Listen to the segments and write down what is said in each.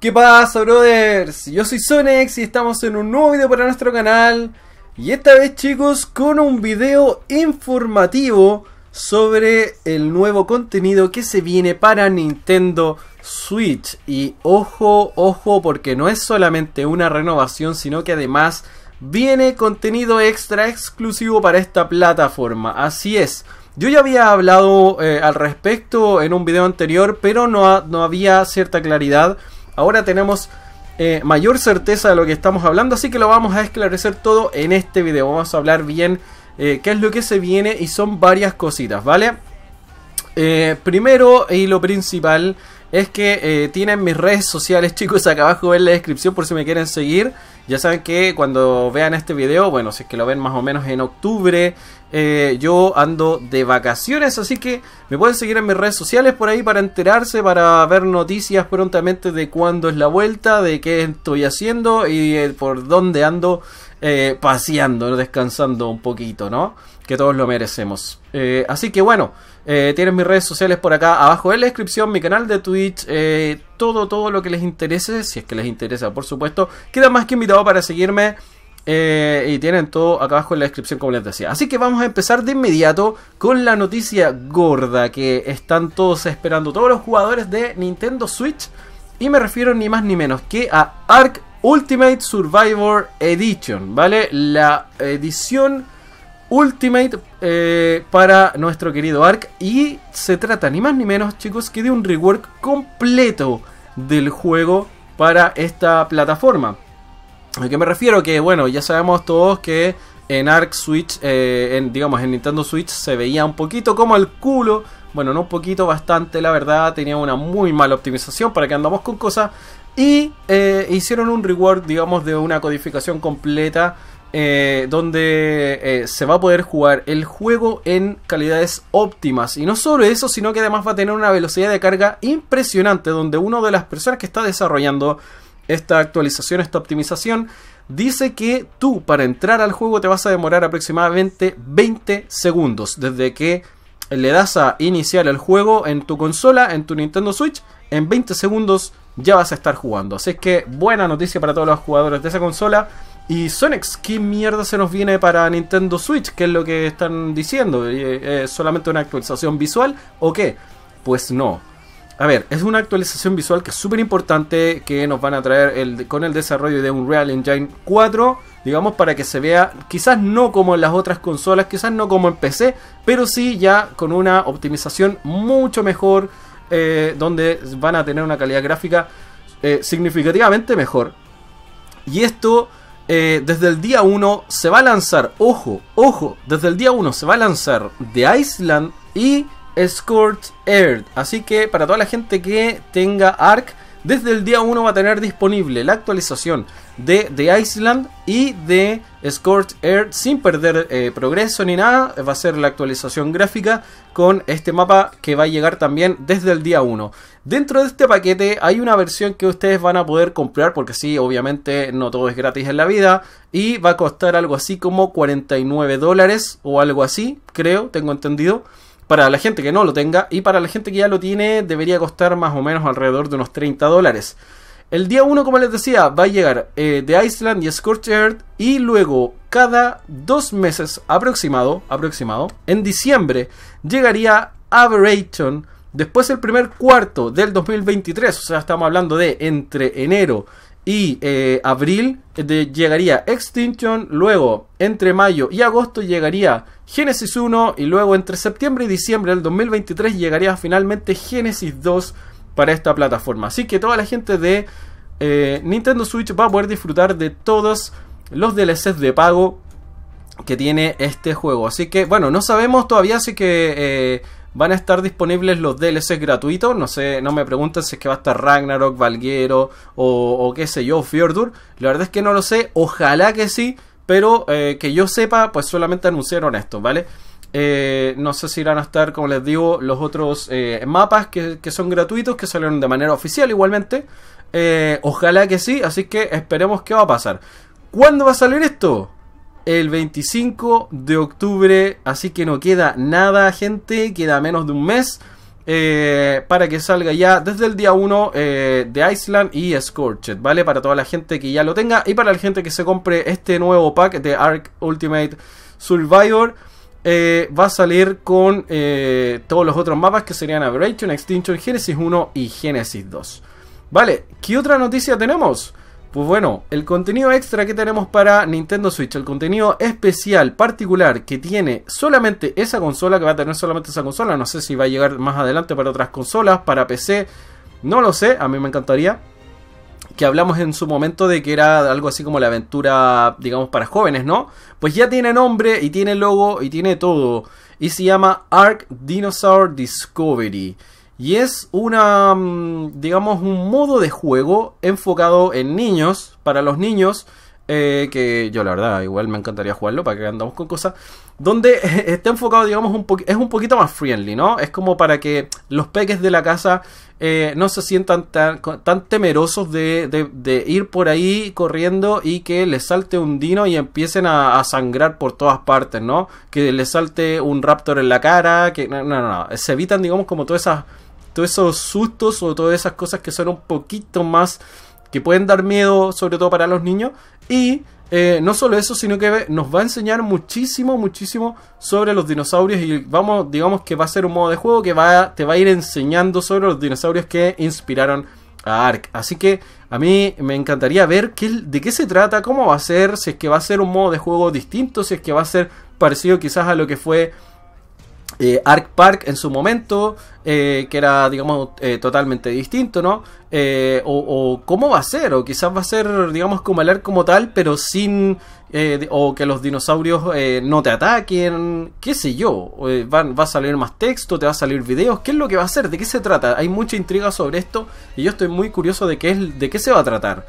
¿Qué pasa, brothers? Yo soy Sonex y estamos en un nuevo video para nuestro canal. Y esta vez, chicos, con un video informativo sobre el nuevo contenido que se viene para Nintendo Switch. Y ojo, ojo, porque no es solamente una renovación, sino que además viene contenido extra exclusivo para esta plataforma. Así es. Yo ya había hablado eh, al respecto en un video anterior, pero no, no había cierta claridad Ahora tenemos eh, mayor certeza de lo que estamos hablando, así que lo vamos a esclarecer todo en este video. Vamos a hablar bien eh, qué es lo que se viene y son varias cositas, ¿vale? Eh, primero y lo principal es que eh, tienen mis redes sociales, chicos, acá abajo en la descripción por si me quieren seguir. Ya saben que cuando vean este video, bueno, si es que lo ven más o menos en octubre, eh, yo ando de vacaciones, así que me pueden seguir en mis redes sociales por ahí para enterarse, para ver noticias prontamente de cuándo es la vuelta, de qué estoy haciendo y eh, por dónde ando paseando, descansando un poquito, ¿no? Que todos lo merecemos. así que bueno. Eh, tienen mis redes sociales por acá abajo en la descripción, mi canal de Twitch, eh, todo, todo lo que les interese, si es que les interesa, por supuesto. Queda más que invitado para seguirme. Eh, y tienen todo acá abajo en la descripción, como les decía. Así que vamos a empezar de inmediato con la noticia gorda que están todos esperando, todos los jugadores de Nintendo Switch. Y me refiero ni más ni menos que a Ark Ultimate Survivor Edition, ¿vale? La edición Ultimate eh, para nuestro querido Ark. Y se trata ni más ni menos, chicos, que de un rework completo del juego para esta plataforma. ¿A qué me refiero? Que bueno, ya sabemos todos que en Arc Switch, eh, en, digamos en Nintendo Switch, se veía un poquito como el culo. Bueno, no un poquito, bastante, la verdad. Tenía una muy mala optimización para que andamos con cosas. Y eh, hicieron un rework, digamos, de una codificación completa eh, donde eh, se va a poder jugar el juego en calidades óptimas. Y no solo eso, sino que además va a tener una velocidad de carga impresionante, donde una de las personas que está desarrollando esta actualización, esta optimización, dice que tú para entrar al juego te vas a demorar aproximadamente 20 segundos desde que le das a iniciar el juego en tu consola, en tu Nintendo Switch, en 20 segundos ya vas a estar jugando. Así que buena noticia para todos los jugadores de esa consola y Sonex, ¿qué mierda se nos viene para Nintendo Switch? ¿Qué es lo que están diciendo? Eh, ¿Es solamente una actualización visual o qué? Pues no. A ver, es una actualización visual que es súper importante que nos van a traer con el desarrollo de Unreal Engine 4, digamos, para que se vea quizás no como en las otras consolas, quizás no como en PC, pero sí ya con una optimización mucho mejor, eh, donde van a tener una calidad gráfica eh, significativamente mejor. Y esto eh, desde el día 1 se va a lanzar, ojo, ojo, desde el día 1 se va a lanzar The Island y Scorched Earth. Así que para toda la gente que tenga Ark desde el día 1 va a tener disponible la actualización de The Island y de Scorch Earth sin perder eh, progreso ni nada. Va a ser la actualización gráfica con este mapa que va a llegar también desde el día 1. Dentro de este paquete hay una versión que ustedes van a poder comprar porque sí, obviamente no todo es gratis en la vida y va a costar algo así como 49 dólares o algo así, creo, tengo entendido para la gente que no lo tenga y para la gente que ya lo tiene debería costar más o menos alrededor de unos 30 dólares. El día 1, como les decía, va a llegar eh, The Island y Scorched Earth y luego cada dos meses aproximado, aproximado, en diciembre llegaría Aberration, después el primer cuarto del 2023, o sea, estamos hablando de entre enero y eh, abril eh, llegaría Extinction, luego entre mayo y agosto llegaría Genesis 1 y luego entre septiembre y diciembre del 2023 llegaría finalmente Genesis 2 para esta plataforma. Así que toda la gente de eh, Nintendo Switch va a poder disfrutar de todos los DLCs de pago que tiene este juego. Así que bueno, no sabemos todavía, así que... Van a estar disponibles los DLCs gratuitos. No sé, no me pregunten si es que va a estar Ragnarok, Valguero o, qué sé yo, Fjordur. La verdad es que no lo sé. Ojalá que sí. Pero eh, que yo sepa, pues solamente anunciaron esto, ¿vale? Eh, no sé si irán a estar, como les digo, los otros eh, mapas que, que, son gratuitos, que salieron de manera oficial igualmente. ojalá que sí, así que esperemos qué va a pasar. ¿Cuándo va a salir esto? el 25 de octubre. Así que no queda nada, gente. Queda menos de un mes. Eh, para que salga ya desde el día 1 eh, de Island y Scorched, ¿vale? Para toda la gente que ya lo tenga y para la gente que se compre este nuevo pack de Ark Ultimate Survivor. Eh, va a salir con todos los otros mapas que serían Aberration, Extinction, Genesis 1 y Genesis 2. Vale, ¿qué otra noticia tenemos? Pues bueno, el contenido extra que tenemos para Nintendo Switch, el contenido especial, particular, que tiene solamente esa consola, que va a tener solamente esa consola, no sé si va a llegar más adelante para otras consolas, para PC, no lo sé, a mí me encantaría. Que hablamos en su momento de que era algo así como la aventura, digamos, para jóvenes, ¿no? Pues ya tiene nombre y tiene logo y tiene todo. Y se llama Ark Dinosaur Discovery. Y es una, mm, digamos, un modo de juego enfocado en niños, para los niños, eh, que yo la verdad igual me encantaría jugarlo, para que andamos con cosas, donde está enfocado, digamos, un es un poquito más friendly, ¿no? Es como para que los peques de la casa eh, no se sientan tan, temerosos de, ir por ahí corriendo y que les salte un dino y empiecen a, a, sangrar por todas partes, ¿no? Que les salte un raptor en la cara, que no, no, no, se evitan, digamos, como todas esas todos esos sustos o todas esas cosas que son un poquito más que pueden dar miedo, sobre todo para los niños. Y eh, no solo eso, sino que nos va a enseñar muchísimo, muchísimo sobre los dinosaurios. Y vamos, digamos que va a ser un modo de juego que te va a ir enseñando sobre los dinosaurios que inspiraron a Ark. Así que a mí me encantaría ver qué, de qué se trata, cómo va a ser, si es que va a ser un modo de juego distinto, si es que va a ser parecido quizás a lo que fue eh, ark Park en su momento, eh, que era, digamos, eh, totalmente distinto, ¿no? O, cómo va a ser, o quizás va a ser, digamos, como el Ark como tal, pero sin, o que los dinosaurios no te ataquen, qué sé yo, van, va a salir más texto, te va a salir videos, ¿qué es lo que va a ser? ¿De qué se trata? Hay mucha intriga sobre esto y yo estoy muy curioso de qué, es, de qué se va a tratar.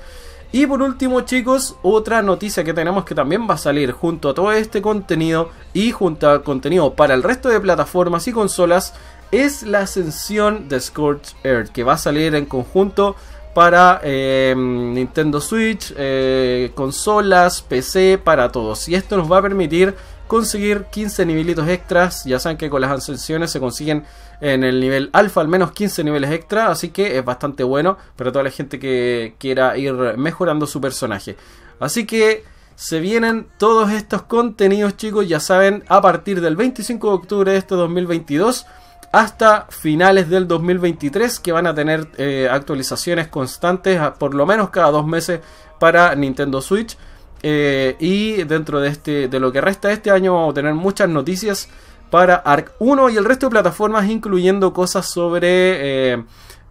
Y por último chicos, otra noticia que tenemos que también va a salir junto a todo este contenido y junto al contenido para el resto de plataformas y consolas es la ascensión de Scorch Earth que va a salir en conjunto para eh, Nintendo Switch, eh, consolas, PC, para todos. Y esto nos va a permitir conseguir 15 nivelitos extras. Ya saben que con las ascensiones se consiguen en el nivel alfa, al menos 15 niveles extra, así que es bastante bueno para toda la gente que quiera ir mejorando su personaje. Así que se vienen todos estos contenidos chicos, ya saben, a partir del 25 de octubre de este 2022 hasta finales del 2023 que van a tener eh, actualizaciones constantes por lo menos cada dos meses para Nintendo Switch eh, y dentro de este de lo que resta este año vamos a tener muchas noticias para Arc 1 y el resto de plataformas, incluyendo cosas sobre eh,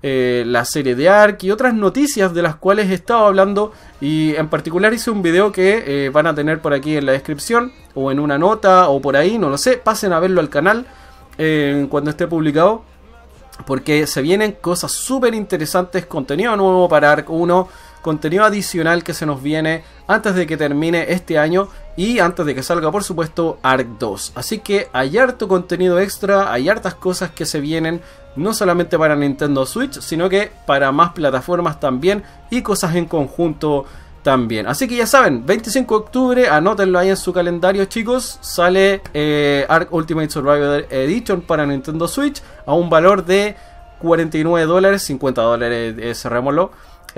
eh, la serie de Arc y otras noticias de las cuales he estado hablando y en particular hice un video que eh, van a tener por aquí en la descripción o en una nota o por ahí, no lo sé, pasen a verlo al canal cuando esté publicado porque se vienen cosas súper interesantes, contenido nuevo para Arc 1, contenido adicional que se nos viene antes de que termine este año y antes de que salga, por supuesto, ARC 2. Así que hay harto contenido extra, hay hartas cosas que se vienen, no solamente para Nintendo Switch, sino que para más plataformas también y cosas en conjunto también. Así que ya saben, 25 de octubre, anótenlo ahí en su calendario, chicos. Sale eh, ARC Ultimate Survivor Edition para Nintendo Switch a un valor de 49 dólares, 50 dólares, eh, cerrémoslo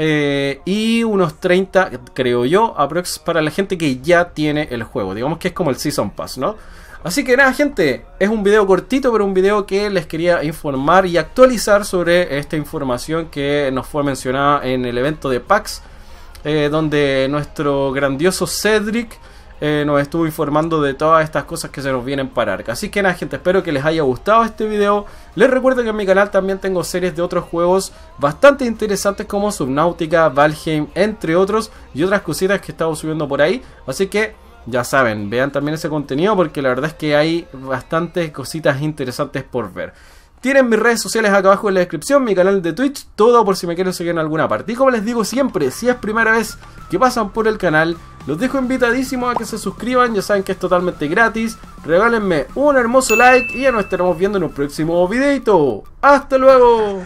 eh, y unos 30, creo yo, aprox para la gente que ya tiene el juego. Digamos que es como el Season Pass, ¿no? Así que nada, gente, es un video cortito, pero un video que les quería informar y actualizar sobre esta información que nos fue mencionada en el evento de PAX, eh, donde nuestro grandioso Cedric eh, nos estuvo informando de todas estas cosas que se nos vienen para Arca. Así que nada gente, espero que les haya gustado este video. Les recuerdo que en mi canal también tengo series de otros juegos bastante interesantes como Subnautica, Valheim, entre otros. Y otras cositas que he estado subiendo por ahí. Así que ya saben, vean también ese contenido porque la verdad es que hay bastantes cositas interesantes por ver. Tienen mis redes sociales acá abajo en la descripción, mi canal de Twitch, todo por si me quieren seguir en alguna parte. Y como les digo siempre, si es primera vez que pasan por el canal, los dejo invitadísimos a que se suscriban, ya saben que es totalmente gratis. Regálenme un hermoso like y ya nos estaremos viendo en un próximo videito. ¡Hasta luego!